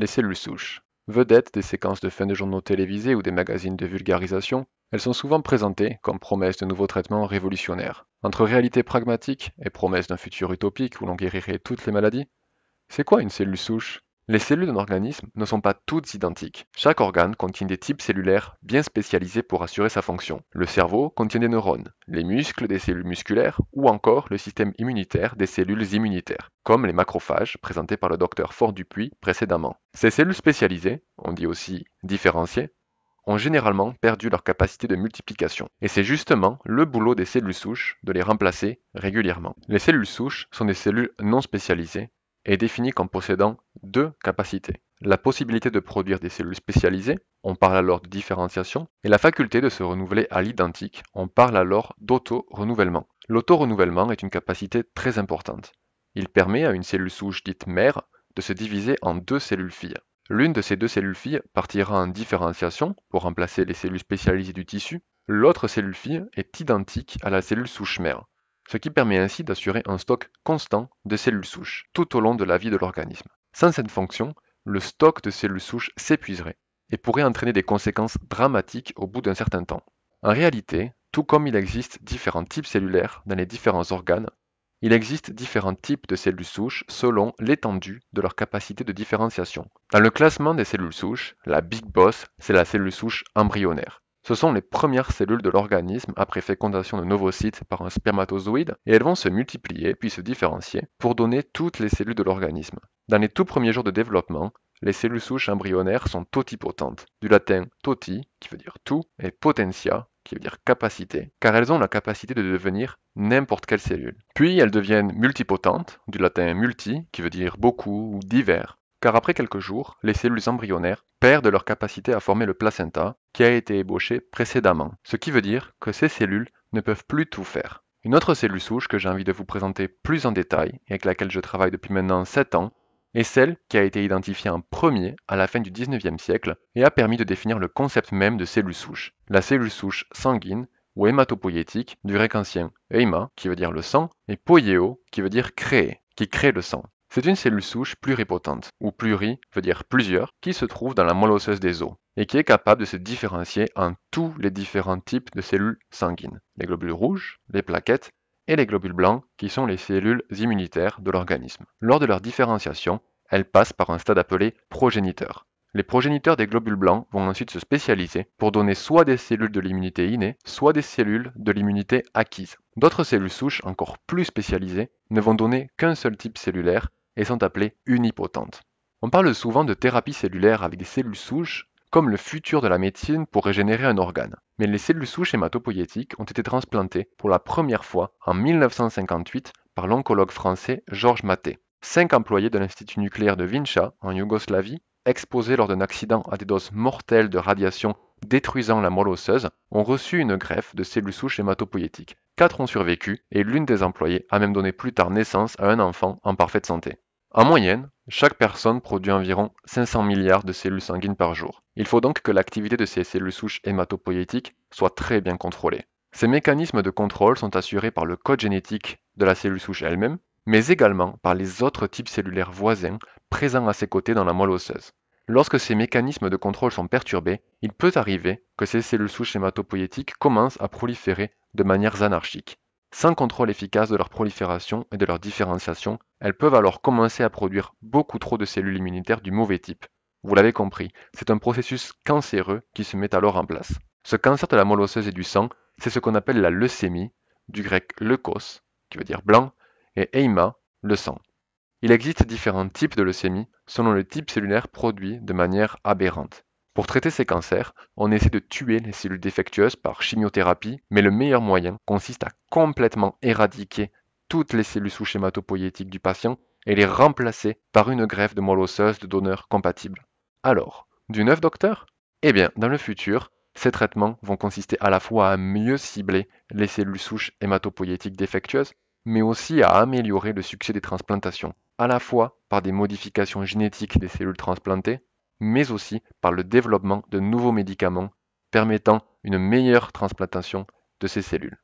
Les cellules souches. Vedettes des séquences de fin de journaux télévisés ou des magazines de vulgarisation, elles sont souvent présentées comme promesses de nouveaux traitements révolutionnaires. Entre réalité pragmatique et promesse d'un futur utopique où l'on guérirait toutes les maladies, c'est quoi une cellule souche les cellules d'un organisme ne sont pas toutes identiques. Chaque organe contient des types cellulaires bien spécialisés pour assurer sa fonction. Le cerveau contient des neurones, les muscles des cellules musculaires ou encore le système immunitaire des cellules immunitaires, comme les macrophages présentés par le docteur Fort Dupuis précédemment. Ces cellules spécialisées, on dit aussi différenciées, ont généralement perdu leur capacité de multiplication. Et c'est justement le boulot des cellules souches de les remplacer régulièrement. Les cellules souches sont des cellules non spécialisées est définie comme possédant deux capacités. La possibilité de produire des cellules spécialisées, on parle alors de différenciation, et la faculté de se renouveler à l'identique, on parle alors d'auto-renouvellement. L'auto-renouvellement est une capacité très importante. Il permet à une cellule souche dite mère de se diviser en deux cellules filles. L'une de ces deux cellules filles partira en différenciation pour remplacer les cellules spécialisées du tissu, l'autre cellule fille est identique à la cellule souche mère ce qui permet ainsi d'assurer un stock constant de cellules souches tout au long de la vie de l'organisme. Sans cette fonction, le stock de cellules souches s'épuiserait et pourrait entraîner des conséquences dramatiques au bout d'un certain temps. En réalité, tout comme il existe différents types cellulaires dans les différents organes, il existe différents types de cellules souches selon l'étendue de leur capacité de différenciation. Dans le classement des cellules souches, la Big Boss, c'est la cellule souche embryonnaire. Ce sont les premières cellules de l'organisme après fécondation de novocytes par un spermatozoïde et elles vont se multiplier puis se différencier pour donner toutes les cellules de l'organisme. Dans les tout premiers jours de développement, les cellules souches embryonnaires sont totipotentes, du latin toti, qui veut dire tout, et potentia, qui veut dire capacité, car elles ont la capacité de devenir n'importe quelle cellule. Puis elles deviennent multipotentes, du latin multi, qui veut dire beaucoup ou divers, car après quelques jours, les cellules embryonnaires perdent leur capacité à former le placenta qui a été ébauché précédemment, ce qui veut dire que ces cellules ne peuvent plus tout faire. Une autre cellule souche que j'ai envie de vous présenter plus en détail et avec laquelle je travaille depuis maintenant 7 ans est celle qui a été identifiée en premier à la fin du 19e siècle et a permis de définir le concept même de cellule souche. La cellule souche sanguine ou hématopoïétique du grec ancien heima qui veut dire le sang et poieo qui veut dire créer, qui crée le sang. C'est une cellule souche pluripotente, ou pluri veut dire plusieurs, qui se trouve dans la moelle des os, et qui est capable de se différencier en tous les différents types de cellules sanguines, les globules rouges, les plaquettes et les globules blancs, qui sont les cellules immunitaires de l'organisme. Lors de leur différenciation, elles passent par un stade appelé progéniteur. Les progéniteurs des globules blancs vont ensuite se spécialiser pour donner soit des cellules de l'immunité innée, soit des cellules de l'immunité acquise. D'autres cellules souches encore plus spécialisées ne vont donner qu'un seul type cellulaire et sont appelées unipotentes. On parle souvent de thérapie cellulaire avec des cellules souches comme le futur de la médecine pour régénérer un organe. Mais les cellules souches hématopoïétiques ont été transplantées pour la première fois en 1958 par l'oncologue français Georges Maté. Cinq employés de l'Institut nucléaire de Vinča, en Yougoslavie, exposés lors d'un accident à des doses mortelles de radiation détruisant la moelle osseuse, ont reçu une greffe de cellules souches hématopoïétiques. Quatre ont survécu et l'une des employées a même donné plus tard naissance à un enfant en parfaite santé. En moyenne, chaque personne produit environ 500 milliards de cellules sanguines par jour. Il faut donc que l'activité de ces cellules souches hématopoïétiques soit très bien contrôlée. Ces mécanismes de contrôle sont assurés par le code génétique de la cellule souche elle-même, mais également par les autres types cellulaires voisins présents à ses côtés dans la moelle osseuse. Lorsque ces mécanismes de contrôle sont perturbés, il peut arriver que ces cellules souches hématopoïétiques commencent à proliférer de manière anarchique. Sans contrôle efficace de leur prolifération et de leur différenciation, elles peuvent alors commencer à produire beaucoup trop de cellules immunitaires du mauvais type. Vous l'avez compris, c'est un processus cancéreux qui se met alors en place. Ce cancer de la moelle et du sang, c'est ce qu'on appelle la leucémie, du grec leukos, qui veut dire blanc, et eima, le sang. Il existe différents types de leucémie selon le type cellulaire produit de manière aberrante. Pour traiter ces cancers, on essaie de tuer les cellules défectueuses par chimiothérapie, mais le meilleur moyen consiste à complètement éradiquer toutes les cellules souches hématopoïétiques du patient et les remplacer par une greffe de moelle osseuse de donneur compatible. Alors, du neuf docteur Eh bien, dans le futur, ces traitements vont consister à la fois à mieux cibler les cellules souches hématopoïétiques défectueuses, mais aussi à améliorer le succès des transplantations à la fois par des modifications génétiques des cellules transplantées, mais aussi par le développement de nouveaux médicaments permettant une meilleure transplantation de ces cellules.